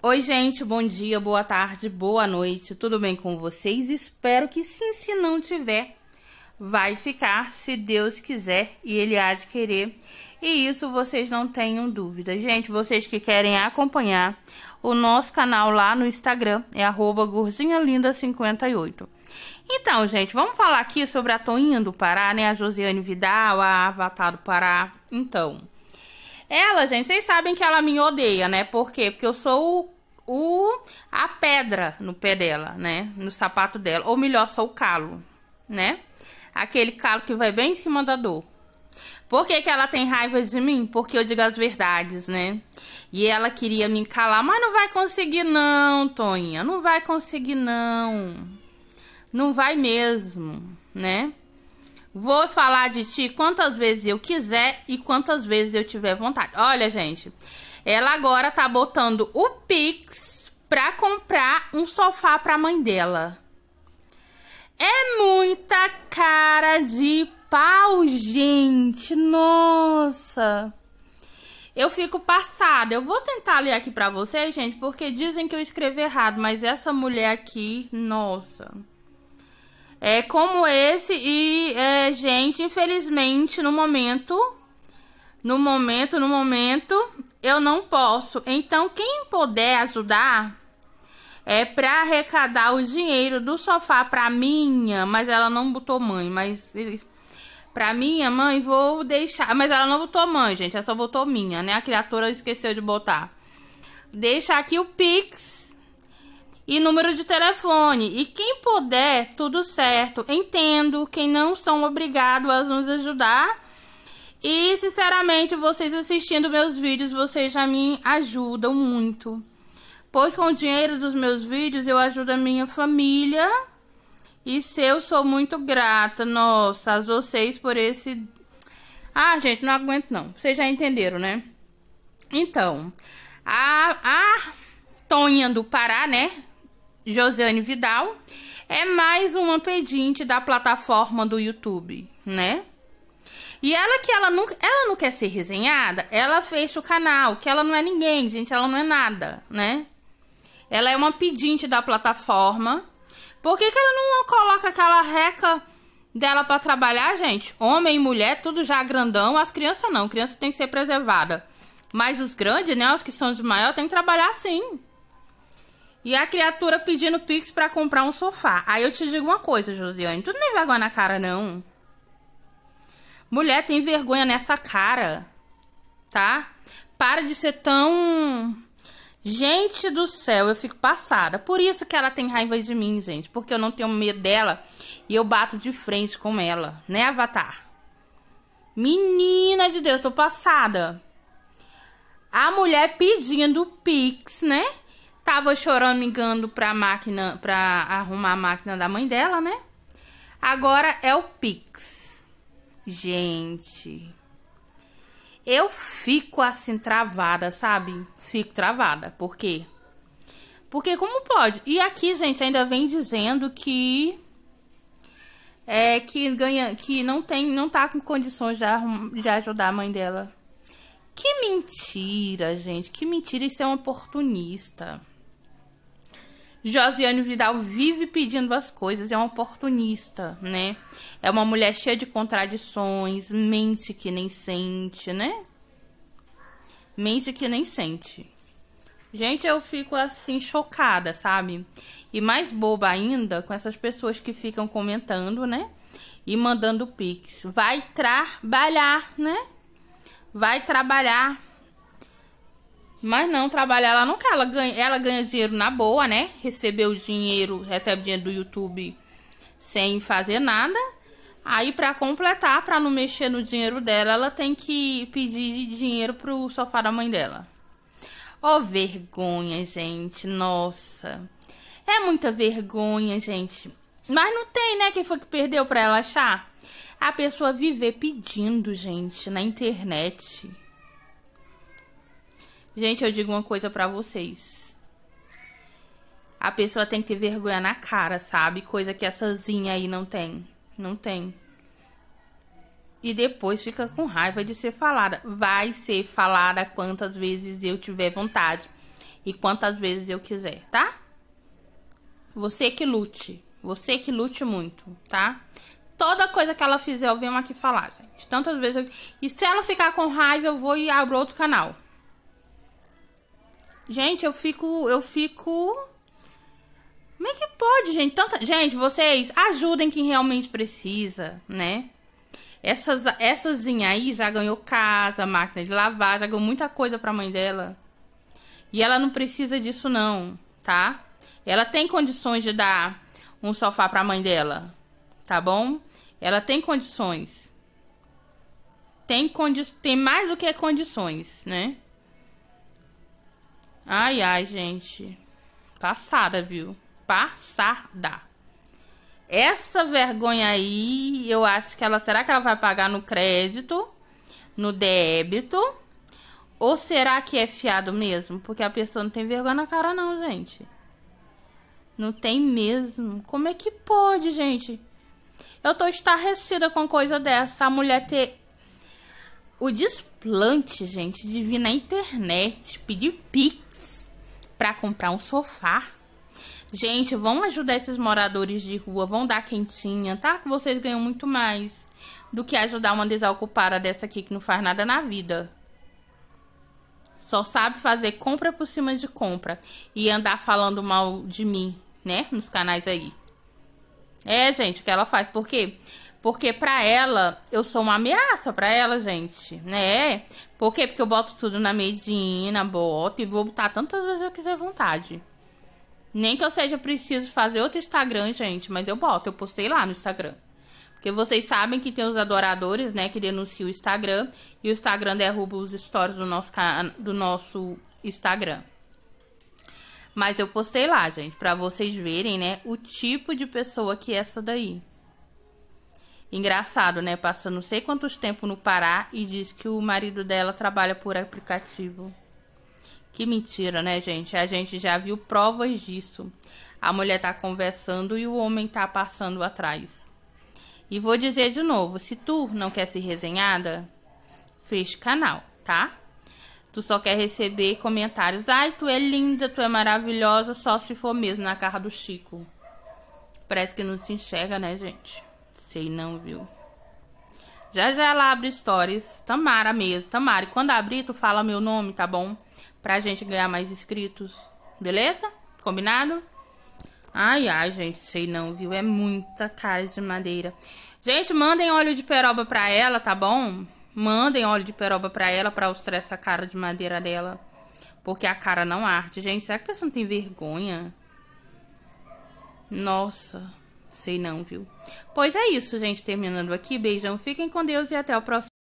Oi, gente, bom dia, boa tarde, boa noite, tudo bem com vocês? Espero que sim, se não tiver, vai ficar, se Deus quiser e Ele há de querer. E isso vocês não tenham dúvida. Gente, vocês que querem acompanhar o nosso canal lá no Instagram, é gordinhalinda58. Então, gente, vamos falar aqui sobre a Toinha do Pará, né? A Josiane Vidal, a Avatar do Pará. Então... Ela, gente, vocês sabem que ela me odeia, né? Por quê? Porque eu sou o, o a pedra no pé dela, né? No sapato dela. Ou melhor, sou o calo, né? Aquele calo que vai bem em cima da dor. Por que, que, ela tem raiva de mim? Porque eu digo as verdades, né? E ela queria me calar, mas não vai conseguir, não, Toninha. Não vai conseguir, não. Não vai mesmo, né? Vou falar de ti quantas vezes eu quiser e quantas vezes eu tiver vontade. Olha, gente, ela agora tá botando o Pix pra comprar um sofá pra mãe dela. É muita cara de pau, gente. Nossa. Eu fico passada. Eu vou tentar ler aqui pra vocês, gente, porque dizem que eu escrevi errado, mas essa mulher aqui, nossa é, como esse e é, gente, infelizmente no momento, no momento, no momento, eu não posso. Então quem puder ajudar é para arrecadar o dinheiro do sofá para minha, mas ela não botou mãe, mas para minha mãe vou deixar, mas ela não botou mãe, gente, ela só botou minha, né? A criatura esqueceu de botar. Deixa aqui o Pix e número de telefone. E quem puder, tudo certo. Entendo quem não são obrigados a nos ajudar. E sinceramente, vocês assistindo meus vídeos, vocês já me ajudam muito. Pois com o dinheiro dos meus vídeos eu ajudo a minha família. E se eu sou muito grata, nossa, a vocês por esse. Ah, gente, não aguento não. Vocês já entenderam, né? Então, a, a Toninha do Pará, né? Josiane Vidal, é mais uma pedinte da plataforma do YouTube, né? E ela que ela não, ela não quer ser resenhada, ela fez o canal, que ela não é ninguém, gente, ela não é nada, né? Ela é uma pedinte da plataforma. Por que, que ela não coloca aquela reca dela para trabalhar, gente? Homem e mulher, tudo já grandão, as crianças não, criança tem que ser preservada. Mas os grandes, né, os que são de maior, tem que trabalhar sim. E a criatura pedindo pix para comprar um sofá. Aí eu te digo uma coisa, Josiane, tu não tem vergonha na cara não? Mulher tem vergonha nessa cara, tá? Para de ser tão Gente do céu, eu fico passada. Por isso que ela tem raiva de mim, gente, porque eu não tenho medo dela e eu bato de frente com ela, né, Avatar? Menina de Deus, tô passada. A mulher pedindo pix, né? Tava chorando, choramingando pra máquina, pra arrumar a máquina da mãe dela, né? Agora é o Pix. Gente. Eu fico assim travada, sabe? Fico travada. Por quê? Porque como pode? E aqui, gente, ainda vem dizendo que é que ganha, que não tem, não tá com condições de, de ajudar a mãe dela. Que mentira, gente. Que mentira isso é um oportunista. Josiane Vidal vive pedindo as coisas, é uma oportunista, né? É uma mulher cheia de contradições, mente que nem sente, né? Mente que nem sente. Gente, eu fico assim chocada, sabe? E mais boba ainda com essas pessoas que ficam comentando, né? E mandando pix. Vai trabalhar, né? Vai trabalhar mas não, trabalhar ela não quer. Ela ganha, ela ganha dinheiro na boa, né? Recebeu dinheiro, recebe dinheiro do YouTube sem fazer nada. Aí, para completar, para não mexer no dinheiro dela, ela tem que pedir dinheiro pro sofá da mãe dela. Ô, oh, vergonha, gente. Nossa. É muita vergonha, gente. Mas não tem, né? Quem foi que perdeu pra ela achar? A pessoa viver pedindo, gente, na internet. Gente, eu digo uma coisa para vocês. A pessoa tem que ter vergonha na cara, sabe? Coisa que essazinha aí não tem. Não tem. E depois fica com raiva de ser falada. Vai ser falada quantas vezes eu tiver vontade. E quantas vezes eu quiser, tá? Você que lute. Você que lute muito, tá? Toda coisa que ela fizer, eu venho aqui falar, gente. Tantas vezes eu... E se ela ficar com raiva, eu vou e abro outro canal. Gente, eu fico. Eu fico. Como é que pode, gente? Tanta... Gente, vocês ajudem quem realmente precisa, né? Essas, essazinha aí já ganhou casa, máquina de lavar, já ganhou muita coisa pra mãe dela. E ela não precisa disso, não, tá? Ela tem condições de dar um sofá pra mãe dela, tá bom? Ela tem condições. Tem, condi tem mais do que condições, né? Ai, ai, gente. Passada, viu? Passada. Essa vergonha aí, eu acho que ela. Será que ela vai pagar no crédito? No débito? Ou será que é fiado mesmo? Porque a pessoa não tem vergonha na cara, não, gente. Não tem mesmo. Como é que pode, gente? Eu tô estarrecida com coisa dessa. A mulher ter o desplante, gente, de vir na internet pedir pique para comprar um sofá. Gente, vão ajudar esses moradores de rua, vão dar quentinha, tá? Que vocês ganham muito mais do que ajudar uma desocupada dessa aqui que não faz nada na vida. Só sabe fazer compra por cima de compra e andar falando mal de mim, né? Nos canais aí. É, gente, o que ela faz, porque porque para ela, eu sou uma ameaça para ela, gente, né? Por quê? Porque eu boto tudo na medina, boto e vou botar tantas vezes eu quiser vontade. Nem que eu seja preciso fazer outro Instagram, gente, mas eu boto, eu postei lá no Instagram. Porque vocês sabem que tem os adoradores, né, que denunciam o Instagram e o Instagram derruba os stories do nosso, do nosso Instagram. Mas eu postei lá, gente, pra vocês verem, né, o tipo de pessoa que é essa daí. Engraçado, né? Passa não sei quantos tempos no Pará e diz que o marido dela trabalha por aplicativo. Que mentira, né, gente? A gente já viu provas disso. A mulher tá conversando e o homem tá passando atrás. E vou dizer de novo, se tu não quer ser resenhada, fecha canal, tá? Tu só quer receber comentários. Ai, tu é linda, tu é maravilhosa, só se for mesmo na cara do Chico. Parece que não se enxerga, né, gente? Sei não, viu? Já já ela abre stories. Tamara mesmo. Tamara, e quando abrir, tu fala meu nome, tá bom? Pra gente ganhar mais inscritos. Beleza? Combinado? Ai, ai, gente, sei não, viu? É muita cara de madeira. Gente, mandem óleo de peroba pra ela, tá bom? Mandem óleo de peroba pra ela pra mostrar essa cara de madeira dela. Porque a cara não arde. Gente, será que a pessoa não tem vergonha? Nossa. Sei não, viu? Pois é isso, gente. Terminando aqui. Beijão, fiquem com Deus e até o próximo.